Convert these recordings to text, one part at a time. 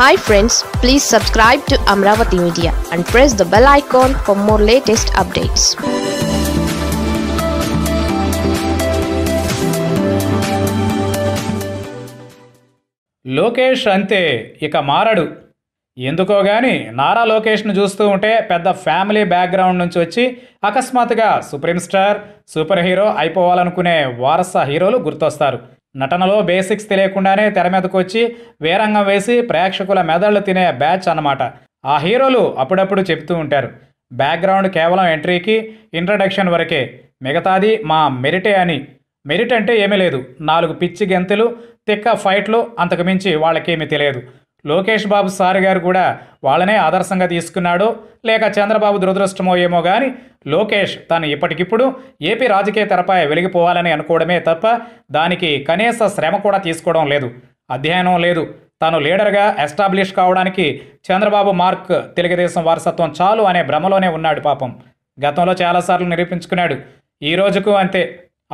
hi friends please subscribe to Amaravati media and press the bell icon for more latest updates Lokesh అంతే ఇక మారడు ఎందుకో కానీ నారా లోకేష్ను చూస్తూ ఉంటే పెద్ద ఫ్యామిలీ బ్యాక్గ్రౌండ్ నుంచి వచ్చి అకస్మాత్తుగా సుప్రీం స్టార్ సూపర్ హీరో అయిపోవాలనుకునే వారస హీరోలు గుర్తొస్తారు నటనలో బేసిక్స్ తెలియకుండానే తెర మీదకు వచ్చి వేరంగం వేసి ప్రేక్షకుల మెదళ్ళు తినే బ్యాచ్ అన్నమాట ఆ హీరోలు అప్పుడప్పుడు చెప్తూ ఉంటారు బ్యాక్గ్రౌండ్ కేవలం ఎంట్రీకి ఇంట్రడక్షన్ వరకే మిగతాది మా మెరిటే అని మెరిట్ అంటే ఏమీ లేదు నాలుగు పిచ్చి గెంతులు తిక్క ఫైట్లు అంతకుమించి వాళ్ళకేమీ తెలియదు లోకేష్ బాబు సార్ గారు కూడా వాళ్ళనే ఆదర్శంగా తీసుకున్నాడు లేక చంద్రబాబు దురదృష్టమో ఏమో కానీ లోకేష్ తాను ఇప్పటికిప్పుడు ఏపీ రాజకీయ తెరపై వెలిగిపోవాలని అనుకోవడమే తప్ప దానికి కనీస శ్రమ కూడా తీసుకోవడం లేదు అధ్యయనం లేదు తాను లీడర్గా ఎస్టాబ్లిష్ కావడానికి చంద్రబాబు మార్క్ తెలుగుదేశం వారసత్వం చాలు అనే భ్రమలోనే ఉన్నాడు పాపం గతంలో చాలాసార్లు నిరూపించుకున్నాడు ఈ రోజుకు అంతే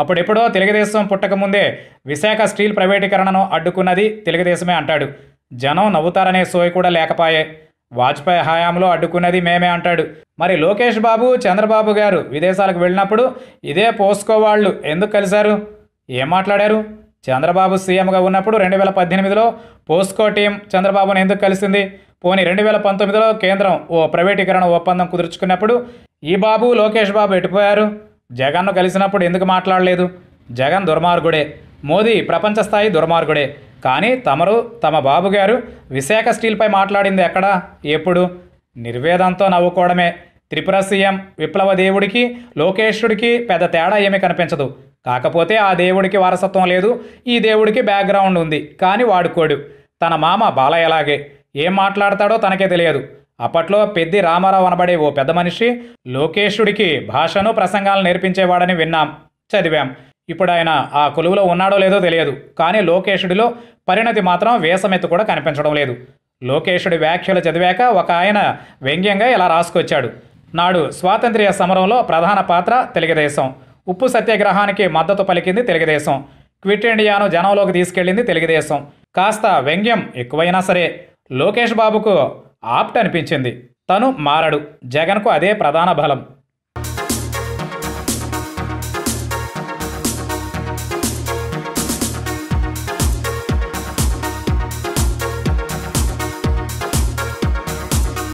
అప్పుడెప్పుడో తెలుగుదేశం పుట్టకముందే విశాఖ స్టీల్ ప్రైవేటీకరణను అడ్డుకున్నది తెలుగుదేశమే అంటాడు జనం నవ్వుతారనే సోయ కూడా లేకపాయే వాజ్పేయి హయాంలో అడ్డుకున్నది మేమే అంటాడు మరి లోకేష్ బాబు చంద్రబాబు గారు విదేశాలకు వెళ్ళినప్పుడు ఇదే పోసుకోవాళ్ళు ఎందుకు కలిశారు ఏం మాట్లాడారు చంద్రబాబు సీఎంగా ఉన్నప్పుడు రెండు వేల పద్దెనిమిదిలో పోస్కో టీం చంద్రబాబును ఎందుకు కలిసింది పోనీ రెండు వేల పంతొమ్మిదిలో కేంద్రం ఓ ప్రైవేటీకరణ ఒప్పందం కుదుర్చుకున్నప్పుడు ఈ బాబు లోకేష్ బాబు ఎటుపోయారు జగన్ను కలిసినప్పుడు ఎందుకు మాట్లాడలేదు జగన్ దుర్మార్గుడే మోదీ ప్రపంచ స్థాయి దుర్మార్గుడే కానీ తమరు తమ బాబుగారు విశాఖ స్టీల్పై మాట్లాడింది ఎక్కడా ఎప్పుడు నిర్వేదంతో నవ్వుకోవడమే త్రిపుర సీఎం విప్లవ దేవుడికి లోకేశ్వరుడికి పెద్ద తేడా ఏమీ కనిపించదు కాకపోతే ఆ దేవుడికి వారసత్వం లేదు ఈ దేవుడికి బ్యాక్గ్రౌండ్ ఉంది కానీ వాడుకోడు తన మామ బాలయ్యలాగే ఏం మాట్లాడతాడో తనకే తెలియదు అప్పట్లో పెద్ది రామారావు అనబడే ఓ పెద్ద మనిషి లోకేశుడికి భాషను ప్రసంగాలు నేర్పించేవాడని విన్నాం చదివాం ఇప్పుడు ఆయన ఆ కొలువులో ఉన్నాడో లేదో తెలియదు కానీ లోకేషుడిలో పరిణతి మాత్రం వేసమెత్తు కూడా కనిపించడం లేదు లోకేషుడి వ్యాఖ్యలు చదివాక ఒక ఆయన వ్యంగ్యంగా ఇలా రాసుకొచ్చాడు నాడు స్వాతంత్ర్య సమరంలో ప్రధాన పాత్ర తెలుగుదేశం ఉప్పు సత్యాగ్రహానికి మద్దతు పలికింది తెలుగుదేశం క్విట్ ఇండియాను జనంలోకి తీసుకెళ్లింది తెలుగుదేశం కాస్త వ్యంగ్యం ఎక్కువైనా సరే లోకేష్ బాబుకు ఆప్ట్ అనిపించింది తను మారడు జగన్కు అదే ప్రధాన బలం